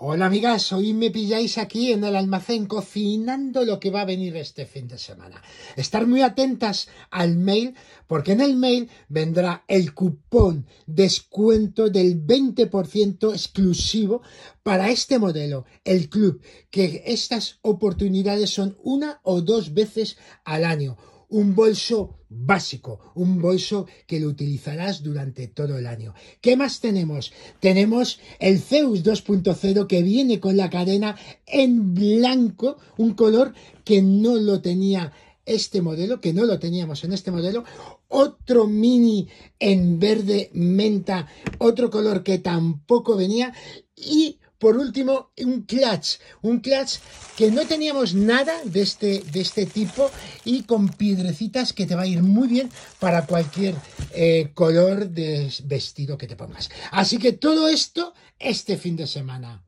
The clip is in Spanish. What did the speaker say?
Hola amigas, hoy me pilláis aquí en el almacén cocinando lo que va a venir este fin de semana. Estar muy atentas al mail porque en el mail vendrá el cupón descuento del 20% exclusivo para este modelo, el club, que estas oportunidades son una o dos veces al año un bolso básico, un bolso que lo utilizarás durante todo el año. ¿Qué más tenemos? Tenemos el Zeus 2.0 que viene con la cadena en blanco, un color que no lo tenía este modelo, que no lo teníamos en este modelo, otro mini en verde menta, otro color que tampoco venía y por último, un clutch, un clutch que no teníamos nada de este, de este tipo y con piedrecitas que te va a ir muy bien para cualquier eh, color de vestido que te pongas. Así que todo esto este fin de semana.